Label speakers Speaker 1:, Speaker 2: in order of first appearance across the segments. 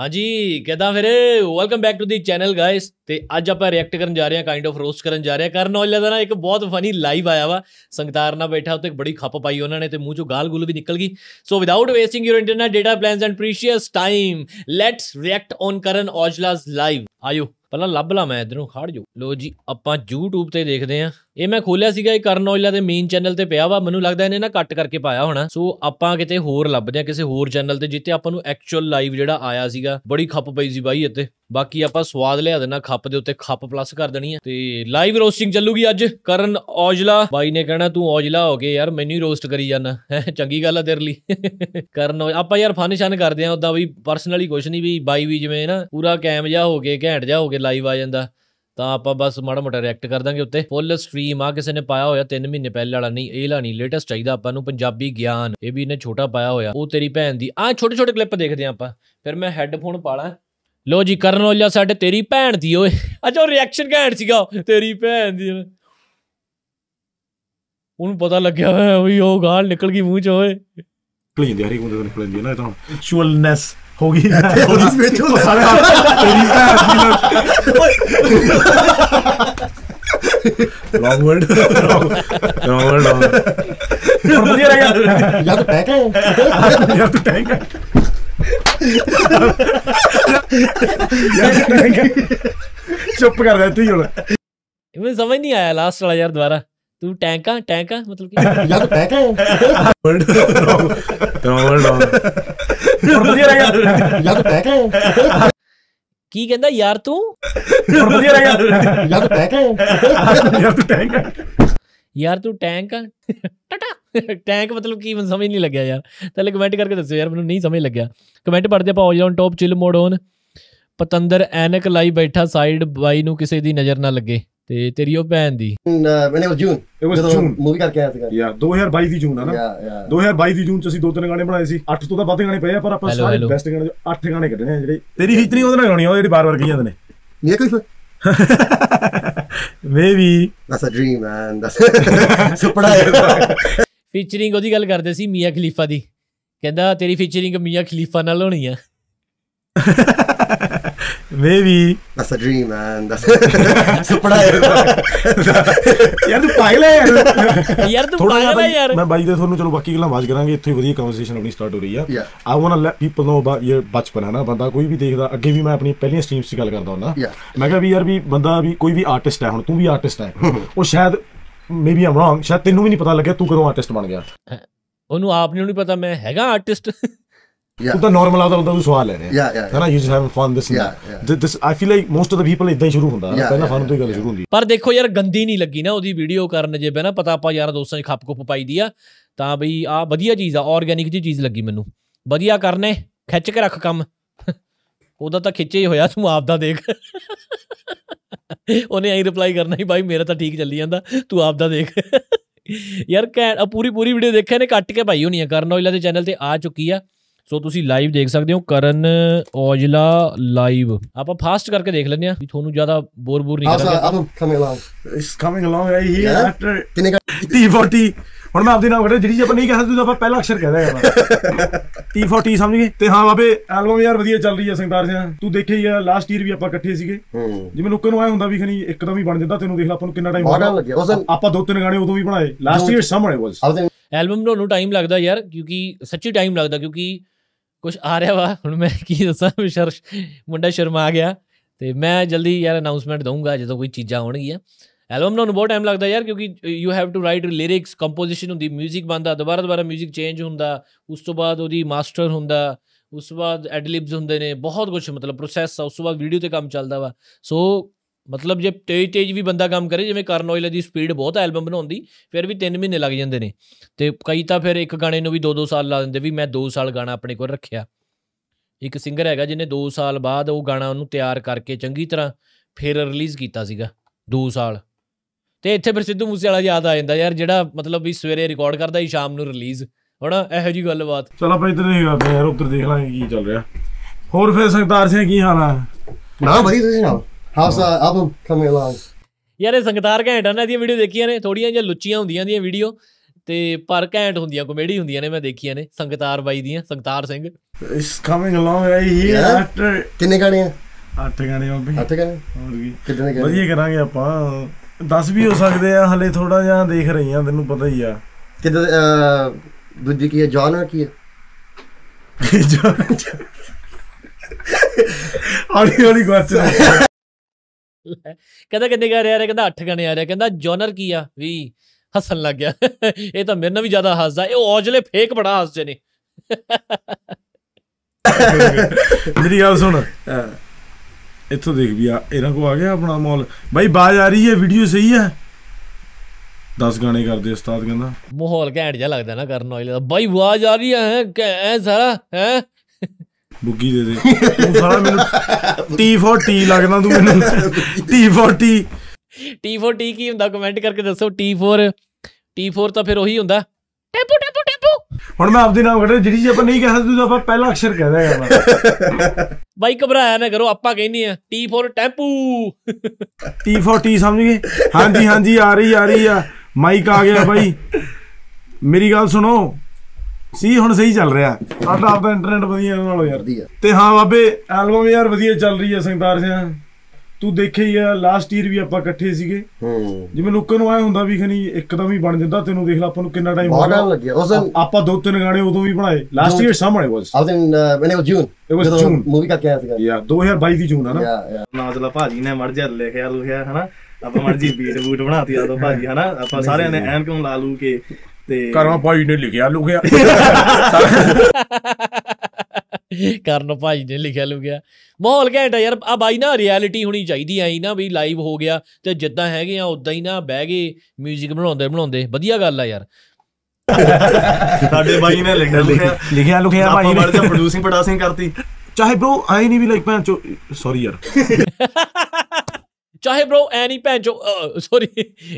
Speaker 1: ਹਾਂਜੀ ਕਿਦਾਂ ਫਿਰ welcome back to the channel guys ਤੇ ਅੱਜ ਆਪਾਂ ਰਿਐਕਟ ਕਰਨ ਜਾ ਰਹੇ ਹਾਂ ਕਾਈਂਡ ਆਫ ਰੋਸਟ ਕਰਨ ਜਾ ਰਹੇ ਹਾਂ ਕਰਨ ਔਜਲਾ ਦਾ ਨਾ ਇੱਕ ਬਹੁਤ ਫਨੀ ਲਾਈਵ ਆਇਆ ਵਾ ਸੰਗਤਾਰ ਨਾਲ ਬੈਠਾ ਉੱਤੇ ਇੱਕ ਬੜੀ ਖੱਪ ਪਾਈ ਉਹਨਾਂ ਨੇ ਤੇ ਮੂੰਹ ਚੋਂ ਗਾਲ ਗੁਲ ਵੀ ਨਿਕਲ ਗਈ so without wasting your internet data plans and precious time let's react on Karan Aujla's live ਆਇਓ ਪਹਿਲਾਂ ਲੱਭ ਲਾ ਮੈਂ ਇਧਰੋਂ ਖੜ ਜੋ ਲੋ ਜੀ ਆਪਾਂ YouTube ਤੇ ਦੇਖਦੇ ਆਂ ਇਹ ਮੈਂ ਖੋਲਿਆ ਸੀਗਾ ਇਹ ਕਰਨ ਔਜਲਾ ਦੇ ਮੇਨ ਚੈਨਲ ਤੇ ਪਿਆ ਵਾ ਮੈਨੂੰ ਲੱਗਦਾ ਇਹਨੇ ਨਾ ਕੱਟ ਕਰਕੇ ਪਾਇਆ ਹੋਣਾ ਸੋ ਆਪਾਂ ਕਿਤੇ ਹੋਰ ਲੱਭਦੇ ਆਂ ਕਿਸੇ ਹੋਰ ਚੈਨਲ ਤੇ ਜਿੱਤੇ ਆਪਾਂ ਨੂੰ ਐਕਚੁਅਲ ਲਾਈਵ ਜਿਹੜਾ ਆਇਆ ਸੀਗਾ ਬੜੀ ਖੱਪ ਪਈ ਸੀ ਬਾਈ ਇੱਥੇ ਬਾਕੀ ਆਪਾਂ ਸਵਾਦ ਲਿਆ ਦੇਣਾ ਖੱਪ ਦੇ ਉੱਤੇ ਖੱਪ ਪਲੱਸ ਕਰ ਦੇਣੀ ਹੈ ਤੇ ਲਾਈਵ ਰੋਸਟਿੰਗ ਚੱਲੂਗੀ ਅੱਜ ਕਰਨ ਔਜਲਾ ਬਾਈ ਨੇ ਕਹਿਣਾ ਤੂੰ ਔਜਲਾ ਹੋ ਗਿਆ ਯਾਰ ਮੈਨੂੰ ਹੀ ਰੋਸਟ ਕਰੀ ਜਾਣਾ ਚੰਗੀ ਗੱਲ ਆ ਤੇਰੇ ਲਈ ਕਰਨ ਆਪਾਂ ਯਾਰ ਫਨ ਸ਼ਨ ਕਰਦੇ ਆ ਉਦਾਂ ਵੀ ਪਰਸਨਲੀ ਕੁਝ ਨਹੀਂ ਵੀ ਬਾਈ ਵੀ ਜਿਵੇਂ ਨਾ ਪੂਰਾ ਕੈਮ ਜਾ ਹੋ ਕੇ ਘੈਂਟ ਜਾ ਹੋ ਕੇ ਲਾਈਵ ਆ ਜਾਂਦਾ ਤਾਂ ਆਪਾਂ ਬਸ ਮਾੜਾ ਮੋਟਾ ਰਿਐਕਟ ਕਰ ਦਾਂਗੇ ਉੱਤੇ ਫੁੱਲ ਸਟ੍ਰੀਮ ਆ ਕਿਸੇ ਨੇ ਪਾਇਆ ਹੋਇਆ 3 ਮਹੀਨੇ ਪਹਿਲੇ ਵਾਲਾ ਨਹੀਂ ਇਹ ਲਾ ਨਹੀਂ ਲੇਟੈਸਟ ਚਾਹੀਦਾ ਆਪਾਂ ਨੂੰ ਪੰਜਾਬੀ ਗਿਆਨ ਇਹ ਵੀ ਇਹਨੇ ਛੋਟਾ ਪਾਇਆ ਹੋਇਆ ਉਹ ਤੇਰੀ ਭੈਣ ਦੀ ਆ ਛੋਟੇ ਛੋਟੇ ਕਲਿੱਪ ਦੇਖਦੇ ਆਪਾਂ ਫਿਰ ਮੈਂ ਹੈੱਡਫੋਨ ਪਾ ਲਾਂ ਲੋ ਜੀ ਕਰਨ ਔਜਲਾ ਸਾਡੇ ਤੇਰੀ ਭੈਣ ਦੀ ਓਏ ਅੱਛਾ ਰਿਐਕਸ਼ਨ ਘੈਂਟ ਸੀਗਾ ਤੇਰੀ ਭੈਣ ਦੀ ਉਹਨੂੰ ਪਤਾ ਲੱਗਿਆ ਹੋਇਆ ਵੀ ਉਹ ਗਾਲ ਨਿਕਲ
Speaker 2: ਗਈ ਮੂੰਹ ਚ ਓਏ ਨਿਕਲ ਜਾਂਦੀ ਹਰੀ ਇੱਕ ਬੰਦੇ ਤੋਂ ਨਿਕਲ ਨਾ ਤਾਂ ਸ਼ੂਅਲਨੈਸ ਹੋ ਗਈ ਇਸ ਵਿੱਚ ਉਹ ਸਾਰੇ ਤੇਰੀ ਭੈਣ ਦੀ ਲੌਂਗ ਵਰਡ ਲੌਂਗ ਵਰਡ ਪਰ ਵਧੀਆ ਲੱਗਾ ਯਾਰ ਤੂੰ ਟੈਂਕ ਹੈ ਯਾਰ ਤੂੰ ਟੈਂਕ ਹੈ ਚੁੱਪ ਕਰ ਰਿਹਾ ਤੂੰ ਹੁਣ
Speaker 1: ਮੈਨੂੰ ਸਮਝ ਨਹੀਂ ਆਇਆ ਲਾਸਟ ਵਾਲਾ ਯਾਰ ਦੁਬਾਰਾ ਤੂੰ ਟੈਂਕਾ ਟੈਂਕਾ ਮਤਲਬ ਕੀ
Speaker 2: ਯਾਰ ਟੈਂਕਾ ਹੈ ਵਰਡ ਵਰਡ ਹੋਰ ਵਧੀਆ ਰਹਿ ਯਾਰ ਟੈਂਕਾ ਹੈ
Speaker 1: ਕੀ ਕਹਿੰਦਾ ਯਾਰ ਤੂੰ
Speaker 2: ਹੋਰ ਵਧੀਆ ਯਾਰ ਟੈਂਕਾ ਹੈ ਯਾਰ ਤੂੰ ਟੈਂਕਾ
Speaker 1: ਯਾਰ ਤੂੰ ਟੈਂਕ ਆ ਟਟਾ ਟੈਂਕ ਮਤਲਬ ਕੀ ਮੈਨੂੰ ਸਮਝ ਨਹੀਂ ਲੱਗਿਆ ਯਾਰ ਤੈਨੂੰ ਕਮੈਂਟ ਕਰਕੇ ਦੱਸੋ ਯਾਰ ਮੈਨੂੰ ਨਹੀਂ ਸਮਝ ਲੱਗਿਆ ਕਮੈਂਟ ਪੜਦੇ ਆਪਾਂ all on top chill mode on ਪਤੰਦਰ ਐਨਕ ਲਾਈ ਬੈਠਾ ਸਾਈਡ ਬਾਈ ਨੂੰ ਕਿਸੇ ਦੀ ਨਜ਼ਰ ਨਾ ਲੱਗੇ ਤੇ ਤੇਰੀ ਉਹ ਭੈਣ ਦੀ
Speaker 2: ਮੈਨੇ ਉਹ ਜੂਨ ਇਹ ਵਾਸ ਜੂਨ ਮੂਵੀ ਕਰਕੇ ਆਇਆ ਸੀਗਾ ਯਾ 2022 ਦੀ ਜੂਨ ਆ ਨਾ 2022 ਦੀ ਜੂਨ ਚ ਅਸੀਂ ਦੋ ਤਿੰਨ ਗਾਣੇ ਬਣਾਏ ਸੀ 8 ਤੋਂ ਤਾਂ ਵੱਧ ਗਾਣੇ ਪਏ ਆ ਪਰ ਆਪਾਂ ਸਾਰੇ ਬੈਸਟ ਗਾਣੇ 8 ਗਾਣੇ ਕੱਢਨੇ ਆ ਜਿਹੜੇ ਤੇਰੀ ਹਿੱਤ ਨਹੀਂ ਉਹਦੇ ਨਾਲ ਗਾਉਣੀ ਆ ਉਹ ਜਿਹੜੀ ਬਾਰ-ਬਾਰ ਕਹੀ ਜਾਂਦੇ ਨੇ ਨਹੀਂ ਕੋਈ maybe that's a dream man that's ਸੁਪਨਾ ਹੈ
Speaker 1: ਫੀਚਰਿੰਗ ਉਹਦੀ ਗੱਲ ਕਰਦੇ ਸੀ ਮੀਆ ਖਲੀਫਾ ਦੀ ਕਹਿੰਦਾ ਤੇਰੀ ਫੀਚਰਿੰਗ ਮੀਆ ਖਲੀਫਾ ਨਾਲ ਹੋਣੀ ਆ
Speaker 2: Maybe. That's a dream, man. That's ਸੁਪਨਾ ਹੈ ਯਾਰ ਤੂੰ ਪਾਗਲ ਹੈ ਯਾਰ ਯਾਰ ਤੂੰ ਪਾਗਲ ਹੈ ਯਾਰ ਮੈਂ ਬਾਈ ਦੇ ਤੁਹਾਨੂੰ ਚਲੋ ਬਾਕੀ ਗੱਲਾਂ ਬਾਅਦ ਕਰਾਂਗੇ ਇੱਥੇ ਵਧੀਆ ਕਨਵਰਸੇਸ਼ਨ ਆਪਣੀ ਸਟਾਰਟ ਹੋ ਰਹੀ ਆ I want to let people know about your ਬਚਪਨ ਹੈ ਨਾ ਬੰਦਾ ਕੋਈ ਵੀ ਦੇਖਦਾ ਅੱਗੇ ਵੀ ਮੈਂ ਆਪਣੀ ਪਹਿਲੀਆਂ ਸਟ੍ਰੀਮਸ ਦੀ ਗੱਲ ਕਰਦਾ ਹੁੰਦਾ ਮੈਂ ਕਿਹਾ ਵੀ ਯਾਰ ਵੀ ਬੰਦਾ ਵੀ ਕੋਈ ਵੀ ਆਰਟਿਸਟ ਹੈ ਹੁਣ ਤੂੰ ਵੀ ਆਰਟਿਸਟ ਹੈ ਉਹ ਸ਼ਾਇਦ ਮੇਬੀ ਆਮ ਰੋਂਗ ਸ਼ਾਇਦ ਤੈਨੂੰ ਵੀ ਨਹੀਂ ਪਤਾ ਲੱਗਿਆ ਤੂੰ ਕਦੋਂ ਆਰਟਿਸਟ ਬਣ ਗਿਆ
Speaker 1: ਉਹਨੂੰ ਆਪ ਨੂੰ ਨਹੀਂ ਪਤਾ ਮੈਂ ਹੈਗਾ ਆਰਟਿਸਟ ਉਹ
Speaker 2: ਆਦਾ ਹੁੰਦਾ आउता ਸਵਾਲ ਲੈ ਰਿਹਾ ਯਾ ਯਾ है ना you just fun this this this I feel like most of the people ਇਦਾਂ ਹੀ ਸ਼ੁਰੂ ਹੁੰਦਾ ਪਹਿਲਾਂ ਫਨ ਤੋਂ ਹੀ ਗੱਲ ਸ਼ੁਰੂ ਹੁੰਦੀ
Speaker 1: ਪਰ ਦੇਖੋ ਯਾਰ ਗੰਦੀ ਨਹੀਂ ਲੱਗੀ ਨਾ ਉਹਦੀ ਵੀਡੀਓ ਕਰਨ ਜੇ ਬੈਣਾ ਪਤਾ ਆਪਾਂ ਯਾਰ ਦੋਸਤਾਂ 'ਚ ਖੱਪ ਕੁੱਪ ਪਾਈ ਦੀ ਆ ਤਾਂ ਬਈ ਆ ਵਧੀਆ ਚੀਜ਼ ਆ ਆਰਗੈਨਿਕ ਜੀ ਚੀਜ਼ ਲੱਗੀ ਮੈਨੂੰ ਵਧੀਆ ਕਰਨੇ ਖਿੱਚ ਕੇ ਰੱਖ ਕੰਮ ਉਹਦਾ ਤਾਂ ਖਿੱਚੇ ਹੀ ਹੋਇਆ ਤੂੰ ਆਪ ਦਾ ਦੇਖ ਉਹਨੇ ਐਂ ਰਿਪਲਾਈ ਕਰਨਾ ਹੀ ਭਾਈ ਮੇਰਾ ਤਾਂ ਠੀਕ ਚੱਲੀ ਜਾਂਦਾ ਤੂੰ ਆਪ ਦਾ ਦੇਖ ਯਾਰ ਕੈਂ ਪੂਰੀ ਪੂਰੀ ਵੀਡੀਓ ਦੇਖਿਆ ਨੇ ਕੱਟ ਕੇ ਭਾਈ ਹੋਣੀ ਆ ਕਰਨ ਔਇਲਾ ਦੇ ਚੈਨਲ ਤੇ ਆ ਚੁੱਕੀ ਆ ਸੋ ਤੁਸੀਂ ਲਾਈਵ ਦੇਖ ਸਕਦੇ ਹੋ ਕਰਨ ਔਜਲਾ ਲਾਈਵ ਆਪਾਂ ਫਾਸਟ ਕਰਕੇ ਦੇਖ ਲੈਂਦੇ ਆ ਵੀ ਤੁਹਾਨੂੰ ਜ਼ਿਆਦਾ ਬੋਰ ਬੋਰ ਨਹੀਂ ਕਰਾਂਗੇ ਆਪਾਂ
Speaker 2: coming along is coming along right ਹੀ ਆਫਟਰ ਕਿੰਨੇ T40 ਹੁਣ ਮੈਂ ਆਪਦੀ ਨਾਮ ਕਰਦਾ ਜਿਹੜੀ ਆਪਾਂ ਨਹੀਂ ਕਹਿ ਸਕਦੇ ਆਪਾਂ ਪਹਿਲਾ ਅਕਸ਼ਰ ਕਹਿ ਦਿਆਂਗਾ T40 ਸਮਝ ਗਏ ਤੇ ਹਾਂ ਬਾਬੇ ਐਲਬਮ ਯਾਰ ਵਧੀਆ ਚੱਲ ਰਹੀ ਹੈ ਸੰਗਤਾਰ ਜੀ ਤੂੰ ਦੇਖਿਆ ਹੀ ਆ ਲਾਸਟ ਈਅਰ ਵੀ ਆਪਾਂ ਇਕੱਠੇ ਸੀਗੇ ਜਿਵੇਂ ਲੋਕਾਂ ਨੂੰ ਐ ਹੁੰਦਾ ਵੀ ਖਣੀ ਇੱਕਦਮ ਹੀ ਬਣ ਜਾਂਦਾ ਤੈਨੂੰ ਦੇਖ ਲੈ ਆਪਾਂ ਨੂੰ ਕਿੰਨਾ ਟਾਈਮ ਲੱਗਿਆ ਆਪਾਂ ਦੋ ਤਿੰਨ ਗਾਣੇ ਉਦੋਂ ਵੀ ਬਣਾਏ last year summer was album ਨੂੰ ਟਾਈਮ
Speaker 1: ਲੱਗਦਾ ਯਾਰ ਕਿਉਂਕਿ ਸੱਚੀ ਟਾਈਮ ਲੱਗਦਾ ਕਿਉਂਕਿ ਕੁਝ ਆ ਰਿਹਾ ਵਾ ਹੁਣ ਮੈਂ ਕੀ ਦੱਸਾਂ ਸ਼ਰਸ਼ ਮੁੰਡਾ ਸ਼ਰਮਾ ਗਿਆ ਤੇ ਮੈਂ ਜਲਦੀ ਯਾਰ ਅਨਾਉਂਸਮੈਂਟ ਦਊਂਗਾ ਜਦੋਂ ਕੋਈ ਚੀਜ਼ਾਂ ਹੋਣਗੀਆਂ ਐਲਬਮ ਨੂੰ ਬਹੁਤ ਟਾਈਮ ਲੱਗਦਾ ਯਾਰ ਕਿਉਂਕਿ you have to write lyrics composition ਹੁੰਦੀ 뮤직 ਬੰਦਾ ਦੁਬਾਰਾ ਦੁਬਾਰਾ 뮤직 ਚੇਂਜ ਹੁੰਦਾ ਉਸ ਤੋਂ ਬਾਅਦ ਉਹਦੀ ਮਾਸਟਰ ਹੁੰਦਾ ਉਸ ਤੋਂ ਬਾਅਦ ਐਡਲਿਬਸ ਹੁੰਦੇ ਨੇ ਬਹੁਤ ਕੁਝ ਮਤਲਬ ਪ੍ਰੋਸੈਸ ਆ ਉਸ ਤੋਂ ਬਾਅਦ ਵੀਡੀਓ ਤੇ ਕੰਮ ਚੱਲਦਾ ਵਾ ਸੋ ਮਤਲਬ ਜੇ ਤੇਜ਼ ਤੇਜ਼ ਵੀ ਬੰਦਾ ਕੰਮ ਕਰੇ ਜਿਵੇਂ ਕਰਨ ਔਇਲ ਦੀ ਸਪੀਡ ਬਹੁਤ ਹੈ ਐਲਬਮ ਬਣਾਉਣ ਦੀ ਫਿਰ ਵੀ 3 ਮਹੀਨੇ ਲੱਗ ਜਾਂਦੇ ਨੇ ਤੇ ਕਈ ਤਾਂ ਫਿਰ ਇੱਕ ਗਾਣੇ ਨੂੰ ਵੀ 2-2 ਸਾਲ ਲਾ ਦਿੰਦੇ ਵੀ ਮੈਂ 2 ਸਾਲ ਗਾਣਾ ਆਪਣੇ ਕੋਲ ਰੱਖਿਆ ਇੱਕ ਸਿੰਗਰ ਹੈਗਾ ਜਿਹਨੇ 2 ਸਾਲ ਬਾਅਦ ਉਹ ਗਾਣਾ ਉਹਨੂੰ ਤਿਆਰ ਕਰਕੇ ਚੰਗੀ ਤਰ੍ਹਾਂ ਫਿਰ ਰਿਲੀਜ਼ ਕੀਤਾ ਸੀਗਾ 2 ਸਾਲ ਤੇ ਇੱਥੇ ਫਿਰ ਸਿੱਧੂ ਮੂਸੇ ਵਾਲਾ ਯਾਦ ਆ ਜਾਂਦਾ ਯਾਰ ਜਿਹੜਾ ਮਤਲਬ ਵੀ ਸਵੇਰੇ ਰਿਕਾਰਡ ਕਰਦਾ ਹੀ ਸ਼ਾਮ ਨੂੰ ਰਿਲੀਜ਼
Speaker 2: ਹਣਾ ਇਹੋ ਜੀ ਗੱਲਬਾਤ ਚਲ ਆਪਾਂ ਇਧਰ ਨਹੀਂ ਕਰਦੇ ਯਾਰ ਉੱਧਰ ਦੇਖ ਲਾਂਗੇ ਕੀ ਚੱਲ ਰਿਹਾ ਹੋਰ ਫਿਰ ਸੰਤਾਰ ਸਿੰਘ ਕੀ ਹਾਲ ਆ ਨਾ ਵਧੀਆ ਤੁਸੀਂ ਸੁਣਾਓ ਹਾਂ ਸਰ album coming along? ਯਾਰ ਇਹ
Speaker 1: ਸੰਗਤਾਰ ਘੈਂਟ ਆ ਇਹਦੀਆਂ ਵੀਡੀਓ ਦੇਖੀਆਂ ਨੇ ਥੋੜੀਆਂ ਜਿਹੀਆਂ ਲੁੱਚੀਆਂ ਹੁੰਦੀਆਂ ਦੀਆਂ ਵੀਡੀਓ ਤੇ ਪਰ ਘੈਂਟ ਹੁੰਦੀਆਂ ਕਮੇਡੀ ਹੁੰਦੀਆਂ ਨੇ ਮੈਂ ਦੇਖੀਆਂ ਨੇ ਸੰਗਤਾਰ ਬਾਈ ਦੀਆਂ Sangtar Singh
Speaker 2: is coming along I hear after ਕਿੰਨੇ ਗਾਣੇ ਆ ਅੱਠ ਗਾਣੇ ਬਾਬੇ ਅੱਠ ਗਾਣੇ ਹੋਰ ਕੀ ਕਿੰਨੇ ਗਾਣੇ ਵਧੀਆ ਕਰਾਂਗੇ ਆਪਾਂ 10 ਵੀ ਹੋ ਸਕਦੇ ਆ ਹਲੇ ਥੋੜਾ ਜਿਹਾ ਦੇਖ ਰਹੀ ਆ ਤੈਨੂੰ ਪਤਾ ਹੀ ਆ ਕਿਦਾਂ ਦੂਜੀ ਕੀ ਹੈ ਜੌਨਰ ਕੀ ਹੈ ਜੌਨਰ ਹੌਲੀ ਹੌਲੀ ਕੁਐਸਚਨ
Speaker 1: ਕਹਿੰਦਾ ਕਿੰਨੇ ਗਾ ਆ ਰਹੇ ਕਹਿੰਦਾ 8 ਗਾਣੇ ਆ ਰਿਆ ਕਹਿੰਦਾ ਜੋਨਰ ਕੀ ਆ ਵੀ ਹੱਸਣ ਲੱਗ ਗਿਆ ਇਹ ਤਾਂ ਮੇਰੇ ਨਾਲ ਵੀ ਜ਼ਿਆਦਾ ਹੱਸਦਾ ਇਹ ਔਜਲੇ ਫੇਕ ਬੜਾ ਹੱਸਦੇ ਨੇ
Speaker 2: ਮੇਰੀ ਗੱਲ ਸੁਣ ਇੱਥੋਂ ਦੇਖ ਵੀ ਆ ਇਹਨਾਂ ਕੋ ਆ ਗਿਆ ਆਪਣਾ ਮੌਲ ਬਾਈ ਬਾਜ ਆ ਰਹੀ ਹੈ ਵੀਡੀਓ ਸਹੀ ਹੈ 10 ਗਾਣੇ ਕਰਦੇ ਉਸਤਾਦ ਕਹਿੰਦਾ
Speaker 1: ਮਾਹੌਲ ਘੈਂਟ ਜਿਹਾ ਲੱਗਦਾ ਨਾ ਕਰਨ ਔਜਲੇ ਦਾ ਬਾਈ ਆਵਾਜ਼ ਆ ਰਹੀ ਹੈ ਐ ਸਾਰਾ ਹੈ
Speaker 2: ਬੁੱਗੀ ਦੇ ਦੇ ਤੂੰ ਸਾਰਾ ਮੈਨੂੰ T ਲੱਗਦਾ ਤੂੰ ਮੈਨੂੰ T40
Speaker 1: T40 ਕੀ ਹੁੰਦਾ ਕਮੈਂਟ ਕਰਕੇ ਦੱਸੋ T4 T4 ਤਾਂ ਫਿਰ ਉਹੀ ਹੁੰਦਾ ਟੈਂਪੂ
Speaker 2: ਟੈਂਪੂ ਟੈਂਪੂ ਹੁਣ ਮੈਂ ਆਪਦੇ ਨਾਮ ਘੜੇ ਜਿਹੜੀ ਜੇ ਆਪਾਂ ਨਹੀਂ ਕਹਿੰਦੇ ਤੂੰ ਆਪਾਂ ਪਹਿਲਾ ਅਕਸ਼ਰ ਕਹਦਾ ਹੈ
Speaker 1: ਬਾਈ ਘਬਰਾਇਆ ਨਾ ਕਰੋ ਆਪਾਂ ਕਹਿੰਦੇ ਆ T4 ਟੈਂਪੂ
Speaker 2: T40 ਸਮਝ ਗਏ ਹਾਂਜੀ ਹਾਂਜੀ ਆ ਰਹੀ ਆ ਰਹੀ ਆ ਮਾਈਕ ਆ ਗਿਆ ਬਾਈ ਮੇਰੀ ਗੱਲ ਸੁਣੋ ਸੀ ਹੁਣ ਸਹੀ ਚੱਲ ਰਿਹਾ ਸਾਡਾ ਆਪਦਾ ਇੰਟਰਨੈਟ ਵਧੀਆ ਨਾਲੋਂ ਯਾਰ ਤੇ ਹਾਂ ਬਾਬੇ ਐਲਬਮ ਯਾਰ ਵਧੀਆ ਚੱਲ ਰਹੀ ਹੈ ਸੰਤਾਰ ਸਿੰਘ ਤੂੰ ਦੇਖਿਆ ਹੀ ਆ ਲਾਸਟ ਈਅਰ ਵੀ ਆਪਾਂ ਇਕੱਠੇ ਸੀਗੇ ਹੂੰ ਜਿਵੇਂ ਲੋਕਾਂ ਨੂੰ ਆਏ ਹੁੰਦਾ ਵੀ ਖਣੀ ਇੱਕਦਮ ਹੀ ਬਣ ਜਾਂਦਾ ਤੈਨੂੰ ਦੇਖ ਲੈ ਆਪਾਂ ਨੂੰ ਕਿੰਨਾ ਟਾਈਮ ਹੋ ਗਿਆ ਉਸ ਦਿਨ ਆਪਾਂ ਦੋ ਤਿੰਨ ਗਾਣੇ ਉਦੋਂ ਵੀ ਬਣਾਏ ਲਾਸਟ ਈਅਰ ਸਾਹਮਣੇ was I was when it was June it was June movie ਕਾ ਕਿਹਾ ਸੀਗਾ ਯਾ 2022 ਦੀ ਜੂਨ ਹੈ ਨਾ ਯਾ ਯਾ ਨਾਜ਼ਲਾ ਭਾਜੀ ਨੇ ਮੜ ਜਾ ਲਿਖਿਆ ਲੁਖਿਆ ਹਨਾ ਆਪਾਂ ਮਰਜੀ ਬੀਟ ਬੂਟ ਬਣਾਤੀ ਆ ਦੋ ਭਾਜੀ ਹਨਾ ਆਪਾਂ ਸਾਰਿਆਂ ਨੇ ਐਨ ਕਿਉਂ ਲਾ ਲੂ ਕੇ ਤੇ ਕਰਮਾ ਭਾਈ ਨੇ ਲਿਖਿਆ ਗਿਆ
Speaker 1: ਕਰਨ ਭਾਈ ਨੇ ਲਿਖਿਆ ਗਿਆ ਮਾਹੌਲ ਘੈਂਟ ਆ ਯਾਰ ਆ ਬਾਈ ਨਾ ਰਿਐਲਿਟੀ ਹੋਣੀ ਚਾਹੀਦੀ ਆਈ ਨਾ ਵੀ ਲਾਈਵ ਹੋ ਗਿਆ ਤੇ ਜਿੱਦਾਂ ਹੈਗੇ ਆ ਉਦਾਂ ਹੀ ਨਾ ਬਹਿ ਗਏ 뮤직 ਬਣਾਉਂਦੇ ਬਣਾਉਂਦੇ ਵਧੀਆ ਗੱਲ ਆ ਯਾਰ
Speaker 2: ਸਾਡੇ ਬਾਈ ਨੇ ਲਿਖਿਆ ਲਿਖਿਆ ਲਿਖਿਆ ਗਿਆ ਭਾਈ ਨੇ ਪ੍ਰੋਡਿਊਸਿੰਗ ਪ੍ਰੋਡਾਸਿੰਗ ਕਰਤੀ ਚਾਹੇ ਬ్రో ਆਈ ਨਹੀਂ ਵੀ ਲਾਈਕ ਭੈਣ ਸੌਰੀ ਯਾਰ
Speaker 1: ਚਾਹੇ bro ਐ ਨਹੀਂ ਭੈਂਚੋ ਸੌਰੀ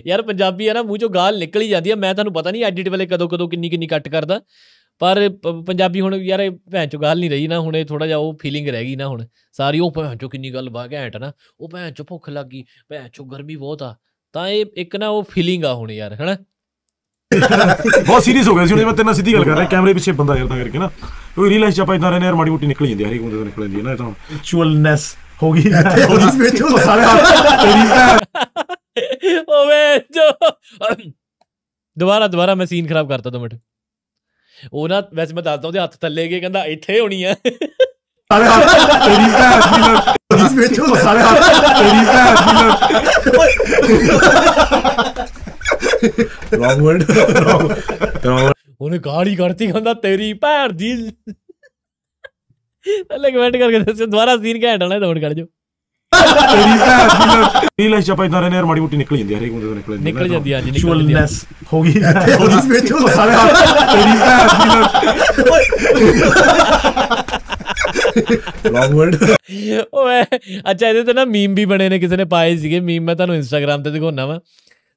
Speaker 1: ਯਾਰ ਪੰਜਾਬੀ ਆ ਨਾ ਮੂੰਹ ਚੋਂ ਗਾਲ ਨਿਕਲ ਹੀ ਜਾਂਦੀ ਆ ਮੈਂ ਤੁਹਾਨੂੰ ਪਤਾ ਨਹੀਂ ਐਡਿਟ ਵਾਲੇ ਕਦੋਂ ਕਦੋਂ ਕਿੰਨੀ ਕਿੰਨੀ ਕੱਟ ਕਰਦਾ ਪਰ ਪੰਜਾਬੀ ਹੁਣ ਯਾਰ ਇਹ ਭੈਂਚੋ ਗਾਲ ਨਹੀਂ ਰਹੀ ਨਾ ਹੁਣ ਇਹ ਥੋੜਾ ਜਿਹਾ ਉਹ ਫੀਲਿੰਗ ਰਹਿ ਗਈ ਨਾ ਹੁਣ ਸਾਰੀ ਉਹ ਭੈਂਚੋ ਕਿੰਨੀ ਗੱਲ ਬਾ ਘੈਂਟ ਨਾ ਉਹ ਭੈਂਚੋ ਭੁੱਖ ਲੱਗ ਗਈ ਭੈਂਚੋ ਗਰਮੀ ਬਹੁਤ ਆ ਤਾਂ ਇਹ ਇੱਕ ਨਾ ਉਹ ਫੀਲਿੰਗ ਆ ਹੁਣ ਯਾਰ ਹਨਾ
Speaker 2: ਬਹੁਤ ਸੀਰੀਅਸ ਹੋ ਗਿਆ ਸੀ ਹੁਣ ਮੈਂ ਤੇਰੇ ਸਿੱਧੀ ਗੱਲ ਕਰ ਰਿਹਾ ਕੈਮਰੇ ਪਿੱਛੇ ਬੰਦਾ ਯਾਰ ਤਾਂ ਕਰਕੇ ਨਾ ਉਹ ਚ ਆਪਾਂ ਇਦਾਂ ਰਹਿੰਦੇ ਯਾਰ ਮਾੜੀ ਮੋਟੀ ਨਿਕਲ ਜਾਂਦੀ ਹਰੇਕ ਬੰਦੇ ਤੋਂ ਨਿਕਲ ਜਾਂਦੀ ਹੈ ਨਾ ਇਹ ਤਾਂ ਚੁਅਲਨੈਸ ਹੋਗੀ ਹੋਗੀ ਵਿੱਚ ਹੋ ਸਾਰਾ ਤੇਰੀ ਭੈਣ
Speaker 1: ਦੁਬਾਰਾ ਦੁਬਾਰਾ ਮੈਂ ਸੀਨ ਖਰਾਬ ਕਰਤਾ ਦੋ ਉਹ ਨਾ ਵੈਸੇ ਮੈਂ ਦੱਸਦਾ ਉਹਦੇ ਹੱਥ ਥੱਲੇ ਗਏ ਕਹਿੰਦਾ ਇੱਥੇ ਹੋਣੀ ਆ
Speaker 2: ਸਾਰੇ ਹੱਥ ਤੇਰੀ ਭੈਣ ਦੀ ਇਸ ਵਿੱਚ ਉਹ ਸਾਰੇ ਹੱਥ ਤੇਰੀ ਭੈਣ ਦੀ ਰੋਂਗ ਵਰਡ ਉਹਨੇ ਗਾੜੀ
Speaker 1: ਕਰਤੀ ਕਹਿੰਦਾ ਤੇਰੀ ਭੈਣ ਦੀ ਥੱਲੇ ਕਮੈਂਟ ਕਰਕੇ ਦੱਸਿਓ ਦੁਬਾਰਾ ਸੀਨ ਘੈਂਟ ਆਣਾ ਦੌੜ ਕੱਢ ਜੋ
Speaker 2: ਤੇਰੀ ਭੈਣ ਦੀ ਲੈ ਛਪਾ ਇਦਾਂ ਨੇ ਮਾੜੀ ਮੋਟੀ ਨਿਕਲ ਜਾਂਦੀ ਹੈ ਹਰੇਕ ਬੰਦੇ ਤੋਂ ਨਿਕਲ ਜਾਂਦੀ ਨਿਕਲ ਜਾਂਦੀ ਹੈ ਨਿਕਲ ਜਾਂਦੀ ਹੋ ਗਈ ਇਸ ਵਿੱਚ ਉਹ ਸਾਰੇ ਤੇਰੀ ਭੈਣ ਦੀ ਲੌਂਗ ਵਰਡ ਓਏ
Speaker 1: ਅੱਛਾ ਇਹਦੇ ਤੇ ਨਾ ਮੀਮ ਵੀ ਬਣੇ ਨੇ ਕਿਸੇ ਨੇ ਪਾਏ ਸੀਗੇ ਮੀਮ ਮੈਂ ਤੁਹਾਨੂੰ ਇੰਸਟਾਗ੍ਰam ਤੇ ਦਿਖਾਉਣਾ ਵਾ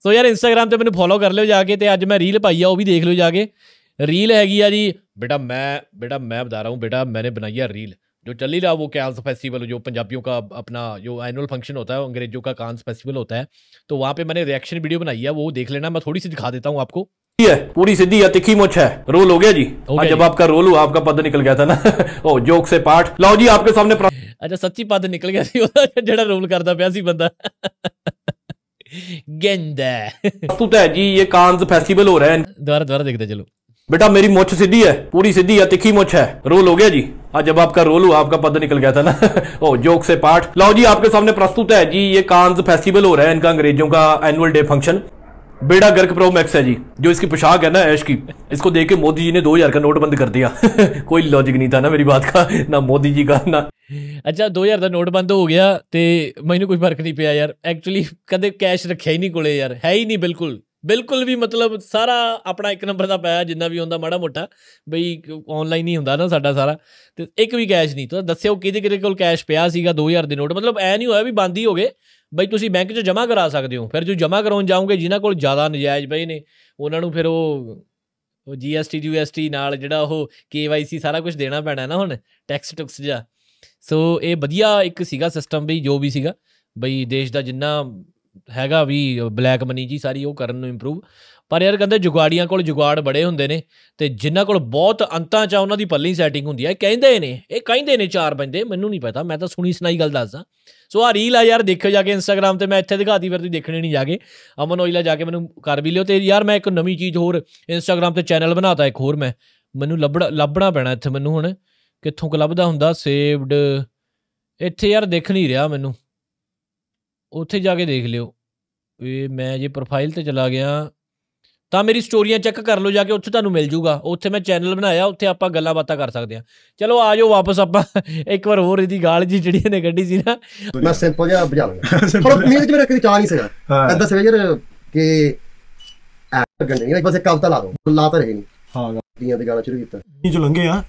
Speaker 1: ਸੋ ਯਾਰ ਇੰਸਟਾਗ੍ਰam ਤੇ ਮੈਨੂੰ ਫੋਲੋ ਕਰ ਲਿਓ ਜਾ ਕੇ ਤੇ ਅੱਜ ਮੈਂ ਰੀਲ ਪਾਈ ਆ ਉਹ ਵੀ ਦੇਖ ਲਿਓ ਜਾ ਕੇ रील हैगी ਆ जी बेटा मैं बेटा मैं बता रहा हूँ बेटा मैंने बनाई है रील जो चल ही रहा वो कैंस फेस्टिवल जो पंजाबियों का अपना जो एनुअल फंक्शन होता है अंग्रेजों का कांस फेस्टिवल होता है तो वहाँ पे मैंने रिएक्शन वीडियो बनाई है वो देख लेना मैं थोड़ी सी दिखा देता हूँ आपको है पूरी सिद्धि या तिखी मुछ है रोल हो गया जी okay. गया हाँ, जब आपका रोल हुआ आपका पद निकल गया था ना ओ जोक से पाठ लाओ जी आपके सामने अच्छा सच्ची पद निकल गया सी जड़ा रोल करता पाया सी बंदा गेंद है जी ये कांस फेस्टिवल हो रहा है दोबारा दोबारा देखते चलो बेटा मेरी मोछ सीधी है पूरी सीधी है तिखी मोछ है रोल हो गया जी हाँ जब आपका रोल हुआ आपका पद निकल गया था ना ओ जोक से पाठ लाओ जी आपके सामने प्रस्तुत है जी ये कांस फेस्टिवल हो रहा है इनका अंग्रेजों का एनुअल डे फंक्शन बेड़ा गर्क प्रो मैक्स है जी जो इसकी पोशाक है ना ऐश की इसको देख के मोदी जी ने दो हजार का नोट बंद कर दिया कोई लॉजिक नहीं था ना मेरी बात का ना मोदी जी का ना ਅੱਛਾ 2000 ਦਾ ਨੋਟ ਬੰਦ ਹੋ ਗਿਆ ਤੇ ਮੈਨੂੰ ਕੋਈ ਫਰਕ ਨਹੀਂ ਪਿਆ ਯਾਰ ਐਕਚੁਅਲੀ ਕਦੇ ਕੈਸ਼ ਰੱਖਿਆ ਹੀ ਨਹੀਂ ਕੋਲੇ ਯਾਰ ਹੈ ਹੀ ਨਹੀਂ ਬਿਲਕੁਲ ਬਿਲਕੁਲ ਵੀ ਮਤਲਬ ਸਾਰਾ ਆਪਣਾ ਇੱਕ ਨੰਬਰ ਦਾ ਪਾਇਆ ਜਿੰਨਾ ਵੀ ਹੁੰਦਾ ਮਾੜਾ ਮੋਟਾ ਬਈ ਆਨਲਾਈਨ ਹੀ ਹੁੰਦਾ ਨਾ ਸਾਡਾ ਸਾਰਾ ਤੇ ਇੱਕ ਵੀ ਕੈਸ਼ ਨਹੀਂ ਤੁਸੀਂ ਦੱਸਿਓ ਕਿਹਦੇ ਕਿਹਦੇ ਕੋਲ ਕੈਸ਼ ਪਿਆ ਸੀਗਾ 2000 ਦੇ ਨੋਟ ਮਤਲਬ ਐ ਨਹੀਂ ਹੋਇਆ ਵੀ ਬੰਦ ਹੀ ਹੋ ਗਏ ਬਈ ਤੁਸੀਂ ਬੈਂਕ 'ਚ ਜਮਾ ਕਰਾ ਸਕਦੇ ਹੋ ਫਿਰ ਜੋ ਜਮਾ ਕਰਾਉਣ ਜਾਓਗੇ ਜਿਨ੍ਹਾਂ ਕੋਲ ਜ਼ਿਆਦਾ ਨਜਾਇਜ਼ ਪਏ ਨੇ ਉਹਨਾਂ ਨੂੰ ਫਿਰ ਉਹ ਉਹ ਜੀਐਸਟੀ ਜੀਐਸਟੀ ਨਾਲ ਜਿਹੜਾ ਉਹ ਕੇਵਾਈਸੀ ਸਾਰਾ ਕੁਝ ਦੇਣਾ ਪੈਣਾ ਨਾ ਹੁਣ ਟੈਕਸ ਟੁਕਸ ਜਾ ਸੋ ਇਹ ਵਧੀਆ ਇੱਕ ਸੀਗਾ ਸਿਸਟਮ ਵੀ ਜੋ ਵੀ ਸੀਗਾ ਬਈ ਦੇਸ਼ ਦਾ ਜਿੰਨਾ ਹੈਗਾ ਵੀ ਬਲੈਕ ਮਨੀ ਜੀ ਸਾਰੀ ਉਹ ਕਰਨ ਨੂੰ ਇੰਪਰੂਵ ਪਰ ਯਾਰ ਕਹਿੰਦੇ ਜੁਗਾੜੀਆਂ ਕੋਲ ਜੁਗਾੜ ਬੜੇ ਹੁੰਦੇ ਨੇ ਤੇ ਜਿਨ੍ਹਾਂ ਕੋਲ ਬਹੁਤ ਅੰਤਾਂ ਚ ਉਹਨਾਂ ਦੀ ਪੱਲੀ ਸੈਟਿੰਗ ਹੁੰਦੀ ਹੈ ਕਹਿੰਦੇ ਨੇ ਇਹ ਕਹਿੰਦੇ ਨੇ ਚਾਰ ਬੰਦੇ ਮੈਨੂੰ ਨਹੀਂ ਪਤਾ ਮੈਂ ਤਾਂ ਸੁਣੀ ਸੁਣਾਈ ਗੱਲ ਦੱਸਦਾ ਸੋ ਆ ਰੀਲ ਆ ਯਾਰ ਦੇਖੋ ਜਾ ਕੇ ਇੰਸਟਾਗ੍ਰam ਤੇ ਮੈਂ ਇੱਥੇ ਦਿਖਾਤੀ ਫਿਰ ਤੁਸੀਂ ਦੇਖਣੇ ਨਹੀਂ ਜਾਗੇ ਅਮਨ ਓਇਲਾ ਜਾ ਕੇ ਮੈਨੂੰ ਕਰ ਵੀ ਲਿਓ ਤੇ ਯਾਰ ਮੈਂ ਇੱਕ ਨਵੀਂ ਚੀਜ਼ ਹੋਰ ਇੰਸਟਾਗ੍ਰam ਤੇ ਚੈਨਲ ਬਣਾਤਾ ਇੱਕ ਹੋਰ ਮੈਂ ਮੈਨੂੰ ਲੱਭਣਾ ਲੱਭਣਾ ਪੈਣਾ ਇੱਥੇ ਮੈਨੂੰ ਹੁਣ ਕਿੱਥੋਂ ਕ ਲੱਭਦਾ ਹੁੰਦਾ ਸੇਵਡ ਇੱਥੇ ਯਾਰ ਦੇਖ ਨਹੀਂ ਰਿਹਾ ਮੈਨੂੰ ਉੱਥੇ ਜਾ ਕੇ ਦੇਖ ਲਿਓ ਇਹ ਮੈਂ ਜੇ ਪ੍ਰੋਫਾਈਲ ਤੇ ਚਲਾ ਗਿਆ ਤਾਂ ਮੇਰੀ ਸਟੋਰੀਆਂ ਚੈੱਕ ਕਰ ਲਓ ਜਾ ਕੇ ਉੱਥੇ ਤੁਹਾਨੂੰ ਮਿਲ ਜੂਗਾ ਉੱਥੇ ਮੈਂ ਚੈਨਲ ਬਣਾਇਆ ਉੱਥੇ ਆਪਾਂ ਗੱਲਾਂ ਬਾਤਾਂ ਕਰ ਸਕਦੇ ਆ ਚਲੋ ਆ ਜਾਓ ਵਾਪਸ ਆਪਾਂ ਇੱਕ ਵਾਰ ਹੋਰ ਇਹਦੀ ਗਾਲ ਜੀ ਜਿਹੜੀ ਇਹਨੇ ਕੱਢੀ ਸੀ ਨਾ
Speaker 2: ਮੈਂ ਸਿੰਪਲ ਜਿਹਾ ਬਜਾ ਲਵਾਂਗਾ ਪਰ ਮੇਰੇ ਚ ਮੇਰਾ ਕਦੀ ਚਾਹ ਨਹੀਂ ਸੀਗਾ ਐਦਾਂ ਸੀਗਾ ਯਾਰ ਕਿ ਐਕਟ ਨਹੀਂ ਬਸ ਇੱਕ ਕਵਤਾ ਲਾ ਦੋ ਲਾ ਤਾਂ ਰਹੇ ਨਹੀਂ ਹਾਂ ਦੀਆਂ ਤੇ ਗਾਣਾ ਸ਼ੁਰੂ ਕੀਤਾ ਇਹ ਜੋ ਲੰਗੇ ਆ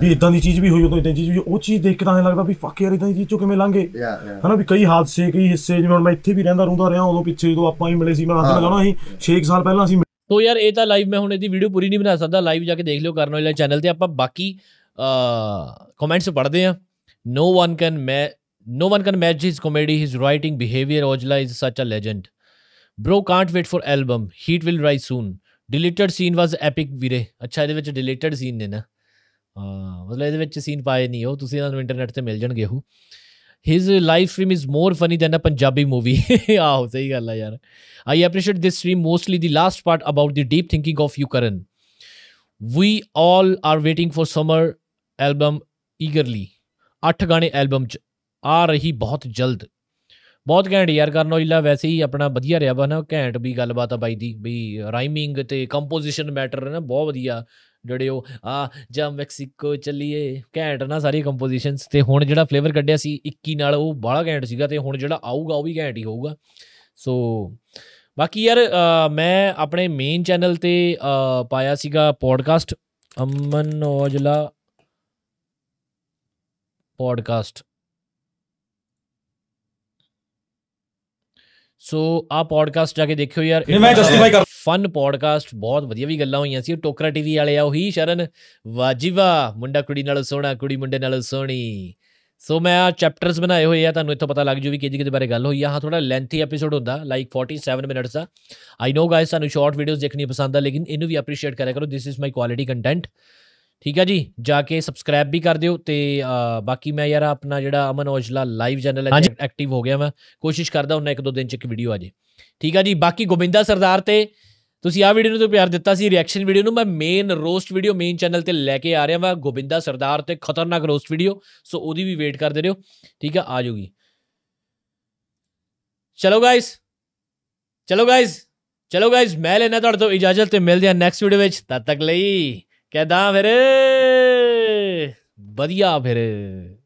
Speaker 2: ਵੀ ਇਦਾਂ ਦੀ ਚੀਜ਼ ਵੀ ਹੋਈ ਉਦੋਂ ਇਦਾਂ ਦੀ ਚੀਜ਼ ਵੀ ਉਹ ਚੀਜ਼ ਦੇਖ ਕੇ ਤਾਂ ਐ ਲੱਗਦਾ ਵੀ ਫੱਕ ਯਾਰ ਇਦਾਂ ਦੀ ਚੀਜ਼ ਚੋਂ ਕਿਵੇਂ ਲੰਘੇ ਹਨਾ ਵੀ ਕਈ ਹਾਦਸੇ ਕਈ ਹਿੱਸੇ ਜਿਵੇਂ ਹੁਣ ਮੈਂ ਇੱਥੇ ਵੀ ਰਹਿੰਦਾ ਰਹੁੰਦਾ ਰਿਹਾ ਉਦੋਂ ਪਿੱਛੇ ਜਦੋਂ ਆਪਾਂ ਹੀ ਮਿਲੇ ਸੀ ਮੈਂ ਹੱਥ ਲਗਾਉਣਾ ਸੀ 6 ਸਾਲ ਪਹਿਲਾਂ ਅਸੀਂ
Speaker 1: ਤੋ ਯਾਰ ਇਹ ਤਾਂ ਲਾਈਵ ਮੈਂ ਹੁਣ ਇਹਦੀ ਵੀਡੀਓ ਪੂਰੀ ਨਹੀਂ ਬਣਾ ਸਕਦਾ ਲਾਈਵ ਜਾ ਕੇ ਦੇਖ ਲਿਓ ਕਰਨ ਵਾਲੇ ਚੈਨਲ ਤੇ ਆਪਾਂ ਬਾਕੀ ਕਮੈਂਟਸ ਪੜ੍ਹਦੇ ਆ no one can ma- no one can match his comedy his writing behavior ojla is such a legend bro can't wait for album heat will rise soon deleted scene was epic ਵੀਰੇ ਅੱਛਾ ਇਹਦੇ ਵਿੱਚ deleted scene ਨੇ ਨਾ ਮਤਲਬ ਇਹਦੇ ਵਿੱਚ scene ਪਾਏ ਨਹੀਂ ਹੋ ਤੁਸੀਂ ਇਹਨਾਂ ਨੂੰ ਇੰਟਰਨੈਟ ਤੇ ਮਿਲ ਜਾਣਗੇ ਉਹ his live stream is more funny than a Punjabi movie ਆਹੋ ਸਹੀ ਗੱਲ ਆ ਯਾਰ I appreciate this stream mostly the last part about the deep thinking of you Karan we all are waiting for summer album eagerly 8 ਗਾਣੇ album ਚ ਆ ਰਹੀ ਬਹੁਤ ਜਲਦ ਬਹੁਤ ਘੈਂਟ ਯਾਰ ਕਰਨ ਔਜਲਾ ਵੈਸੇ ਹੀ ਆਪਣਾ ਵਧੀਆ ਰਿਹਾ ਬਣਾ ਘੈਂਟ ਵੀ ਗੱਲਬਾਤ ਆ ਬਾਈ ਦੀ ਵੀ ਰਾਈਮਿੰਗ ਤੇ ਕੰਪੋਜੀਸ਼ਨ ਮੈਟਰ ਨਾ ਬਹੁਤ ਵਧੀਆ ਜਿਹੜੇ ਉਹ ਆ ਜਾਂ ਮੈਕਸੀਕੋ ਚੱਲੀਏ ਘੈਂਟ ਨਾ ਸਾਰੀ ਕੰਪੋਜੀਸ਼ਨਸ ਤੇ ਹੁਣ ਜਿਹੜਾ ਫਲੇਵਰ ਕੱਢਿਆ ਸੀ 21 ਨਾਲ ਉਹ ਬਾਲਾ ਘੈਂਟ ਸੀਗਾ ਤੇ ਹੁਣ ਜਿਹੜਾ ਆਊਗਾ ਉਹ ਵੀ ਘੈਂਟ ਹੀ ਹੋਊਗਾ ਸੋ ਬਾਕੀ ਯਾਰ ਮੈਂ ਆਪਣੇ ਮੇਨ ਚੈਨਲ ਤੇ ਪਾਇਆ ਸੀਗਾ podcast Aman Aujla podcast so ਆ ਪੋਡਕਾਸਟ ਜਾ ਕੇ ਦੇਖਿਓ ਯਾਰ ਨਹੀਂ ਮੈਂ ਜਸਟੀਫਾਈ ਕਰ ਫਨ ਪੋਡਕਾਸਟ ਬਹੁਤ ਵਧੀਆ ਵੀ ਗੱਲਾਂ ਹੋਈਆਂ ਸੀ ਟੋਕਰਾ ਟੀਵੀ ਵਾਲੇ ਆ ਉਹੀ ਸ਼ਰਨ ਵਾਜੀਵਾ ਮੁੰਡਾ ਕੁੜੀ ਨਾਲ ਸੋਹਣਾ ਕੁੜੀ ਮੁੰਡੇ ਨਾਲ ਸੋਹਣੀ ਸੋ ਮੈਂ ਆ ਚੈਪਟਰਸ ਬਣਾਏ ਹੋਏ ਆ ਤੁਹਾਨੂੰ ਇੱਥੋਂ ਪਤਾ ਲੱਗ ਜੂ ਵੀ ਕਿਹਦੀ ਕਿਹਦੇ ਬਾਰੇ ਗੱਲ ਹੋਈ ਆ ਹਾਂ ਥੋੜਾ ਲੈਂਥੀ ਐਪੀਸੋਡ ਹੁੰਦਾ ਲਾਈਕ 47 ਮਿੰਟਸ ਦਾ ਆਈ ਨੋ ਗਾਇਸ ਸਾਨੂੰ ਸ਼ਾਰਟ ਵੀਡੀਓਜ਼ ਦੇਖਣੀ ਪਸੰਦ ਆ ਲੇਕਿਨ ਇਹਨੂੰ ਵੀ ਅਪਰੀਸ਼ੀਏਟ ਕਰਿਆ ਕਰੋ this is my quality content ਠੀਕ ਹੈ ਜੀ ਜਾ ਕੇ ਸਬਸਕ੍ਰਾਈਬ ਵੀ ਕਰ ਦਿਓ ਤੇ ਬਾਕੀ ਮੈਂ ਯਾਰ ਆਪਣਾ ਜਿਹੜਾ ਅਮਨ ਔਜਲਾ ਲਾਈਵ ਚੈਨਲ ਹੈ ਐਕਟਿਵ ਹੋ ਗਿਆ ਮੈਂ ਕੋਸ਼ਿਸ਼ ਕਰਦਾ ਹੁਣ ਇੱਕ ਦੋ ਦਿਨ ਚ ਇੱਕ ਵੀਡੀਓ ਆ ਜੇ ਠੀਕ ਹੈ ਜੀ ਬਾਕੀ ਗੋਬਿੰਦਾ ਸਰਦਾਰ ਤੇ ਤੁਸੀਂ ਆ ਵੀਡੀਓ ਨੂੰ ਤੇ ਪਿਆਰ ਦਿੱਤਾ ਸੀ ਰਿਐਕਸ਼ਨ ਵੀਡੀਓ ਨੂੰ ਮੈਂ main roast video main channel ਤੇ ਲੈ ਕੇ ਆ ਰਿਹਾ ਵਾਂ ਗੋਬਿੰਦਾ ਸਰਦਾਰ ਤੇ ਖਤਰਨਾਕ ਰੋਸਟ ਵੀਡੀਓ ਸੋ ਉਹਦੀ ਵੀ ਵੇਟ ਕਰਦੇ ਰਹੋ ਠੀਕ ਆ ਆ ਜੂਗੀ ਚਲੋ ਗਾਇਸ ਚਲੋ ਗਾਇਸ ਚਲੋ ਗਾਇਸ ਮੈਂ ਲੈਣਾ ਤੁਹਾਡੇ ਤੋਂ ਇਜਾਜ਼ਤ ਤੇ ਮਿਲਦੇ ਆ ਨੈਕਸਟ ਵੀਡੀਓ ਵਿੱਚ ਤਦ ਤੱਕ ਲਈ ਕਿਦਾਂ ਫਿਰ
Speaker 2: ਵਧੀਆ ਫਿਰ